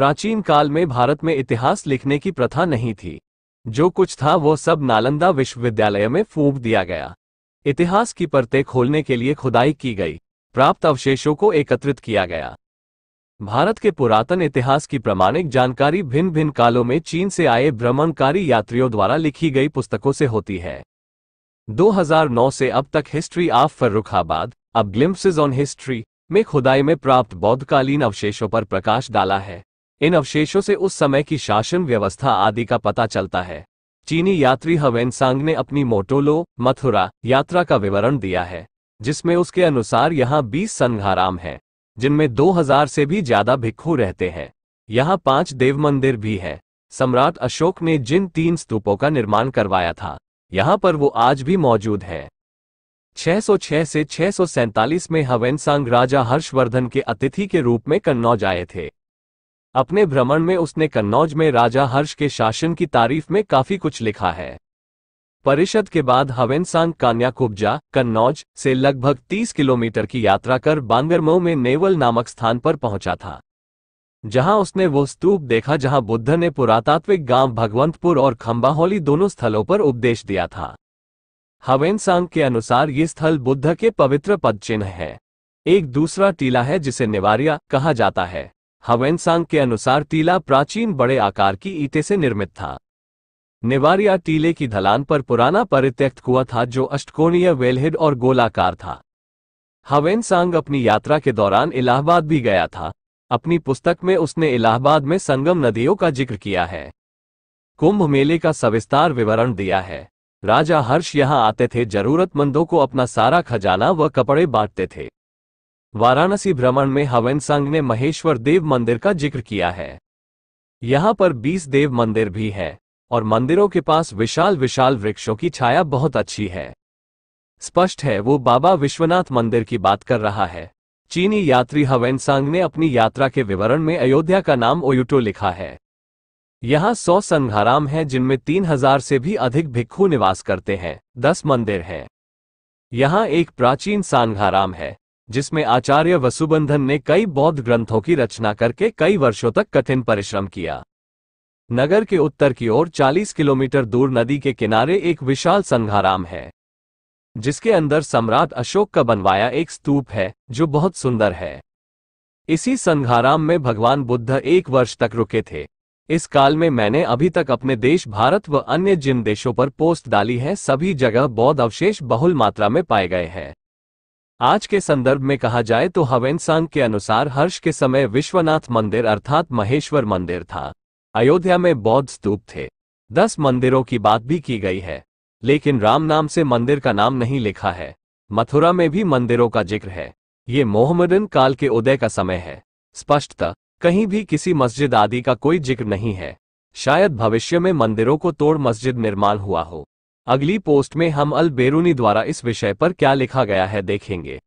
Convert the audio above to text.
प्राचीन काल में भारत में इतिहास लिखने की प्रथा नहीं थी जो कुछ था वो सब नालंदा विश्वविद्यालय में फूंक दिया गया इतिहास की परतें खोलने के लिए खुदाई की गई प्राप्त अवशेषों को एकत्रित किया गया भारत के पुरातन इतिहास की प्रमाणिक जानकारी भिन्न भिन्न कालों में चीन से आए भ्रमणकारी यात्रियों द्वारा लिखी गई पुस्तकों से होती है 2009 से अब तक हिस्ट्री ऑफ फर्रुखाबाद अब ग्लिम्पसेज ऑन हिस्ट्री में खुदाई में प्राप्त बौद्धकालीन अवशेषों पर प्रकाश डाला है इन अवशेषों से उस समय की शासन व्यवस्था आदि का पता चलता है चीनी यात्री हवेनसांग ने अपनी मोटोलो मथुरा यात्रा का विवरण दिया है जिसमें उसके अनुसार यहाँ 20 संघाराम हैं जिनमें 2000 से भी ज्यादा भिक्खु रहते हैं यहाँ पांच देव मंदिर भी हैं सम्राट अशोक ने जिन तीन स्तूपों का निर्माण करवाया था यहाँ पर वो आज भी मौजूद हैं 606 से छह में हवेनसांग राजा हर्षवर्धन के अतिथि के रूप में कन्नौज आए थे अपने भ्रमण में उसने कन्नौज में राजा हर्ष के शासन की तारीफ में काफी कुछ लिखा है परिषद के बाद हवेनसांग कान्याकुब्जा कन्नौज से लगभग 30 किलोमीटर की यात्रा कर बांगरमऊ में नेवल नामक स्थान पर पहुंचा था जहां उसने वो स्तूप देखा जहां बुद्ध ने पुरातात्विक गांव भगवंतपुर और खम्बाहौली दोनों स्थलों पर उपदेश दिया था हवेनसांग के अनुसार ये स्थल बुद्ध के पवित्र पद चिन्ह है एक दूसरा टीला है जिसे निवारिया कहा जाता है हवेनसांग के अनुसार टीला प्राचीन बड़े आकार की ईटे से निर्मित था निवारिया टीले की ढलान पर पुराना परित्यक्त कुआ था जो अष्टकोणीय वेलहिड और गोलाकार था हवेनसांग अपनी यात्रा के दौरान इलाहाबाद भी गया था अपनी पुस्तक में उसने इलाहाबाद में संगम नदियों का जिक्र किया है कुंभ मेले का सविस्तार विवरण दिया है राजा हर्ष यहाँ आते थे जरूरतमंदों को अपना सारा खजाना व कपड़े बांटते थे वाराणसी भ्रमण में हवन संघ ने महेश्वर देव मंदिर का जिक्र किया है यहाँ पर 20 देव मंदिर भी है और मंदिरों के पास विशाल विशाल वृक्षों की छाया बहुत अच्छी है स्पष्ट है वो बाबा विश्वनाथ मंदिर की बात कर रहा है चीनी यात्री हवेन सांग ने अपनी यात्रा के विवरण में अयोध्या का नाम ओयुटो लिखा है यहाँ सौ संघाराम हैं जिनमें तीन हजार से भी अधिक भिक्खु निवास करते हैं दस मंदिर हैं यहाँ एक प्राचीन सांघाराम है जिसमें आचार्य वसुबंधन ने कई बौद्ध ग्रंथों की रचना करके कई वर्षों तक कठिन परिश्रम किया नगर के उत्तर की ओर 40 किलोमीटर दूर नदी के किनारे एक विशाल संघाराम है जिसके अंदर सम्राट अशोक का बनवाया एक स्तूप है जो बहुत सुंदर है इसी संघाराम में भगवान बुद्ध एक वर्ष तक रुके थे इस काल में मैंने अभी तक अपने देश भारत व अन्य जिन देशों पर पोस्ट डाली है सभी जगह बौद्ध अवशेष बहुल मात्रा में पाए गए हैं आज के संदर्भ में कहा जाए तो हवेनसांग के अनुसार हर्ष के समय विश्वनाथ मंदिर अर्थात महेश्वर मंदिर था अयोध्या में बौद्ध स्तूप थे दस मंदिरों की बात भी की गई है लेकिन राम नाम से मंदिर का नाम नहीं लिखा है मथुरा में भी मंदिरों का जिक्र है ये मोहम्मदन काल के उदय का समय है स्पष्टतः कहीं भी किसी मस्जिद आदि का कोई जिक्र नहीं है शायद भविष्य में मंदिरों को तोड़ मस्जिद निर्माण हुआ हो अगली पोस्ट में हम अल बेरूनी द्वारा इस विषय पर क्या लिखा गया है देखेंगे